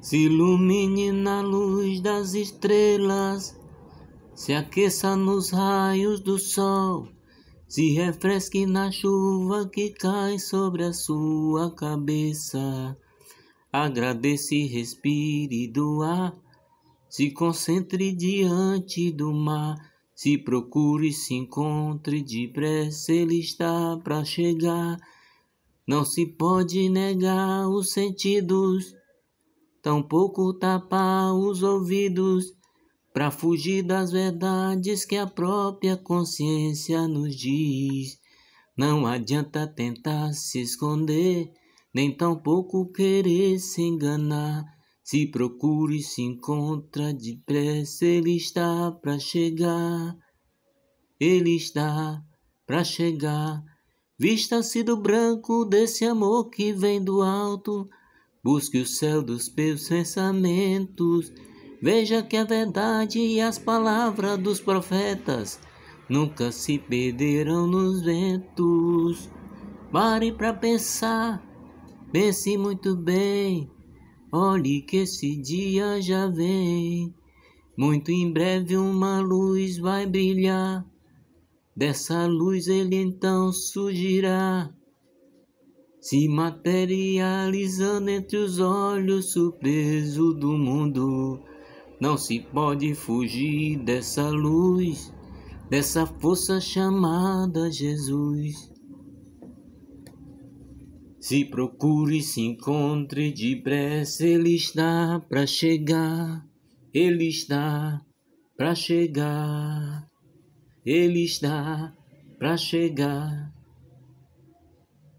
se ilumine na luz das estrelas, se aqueça nos raios do sol, se refresque na chuva que cai sobre a sua cabeça. Agradeça e respire do ar, se concentre diante do mar, se procure, e se encontre depressa, ele está para chegar. Não se pode negar os sentidos tampouco tapar os ouvidos para fugir das verdades que a própria consciência nos diz. Não adianta tentar se esconder, nem tampouco querer se enganar. Se procura e se encontra depressa, ele está para chegar. Ele está para chegar. Vista-se do branco desse amor que vem do alto Busque o céu dos meus pensamentos. Veja que a verdade e as palavras dos profetas nunca se perderão nos ventos. Pare para pensar, pense muito bem. Olhe que esse dia já vem. Muito em breve uma luz vai brilhar. Dessa luz ele então surgirá se materializando entre os olhos, surpreso do mundo. Não se pode fugir dessa luz, dessa força chamada Jesus. Se procure, se encontre depressa, Ele está para chegar, Ele está para chegar, Ele está para chegar.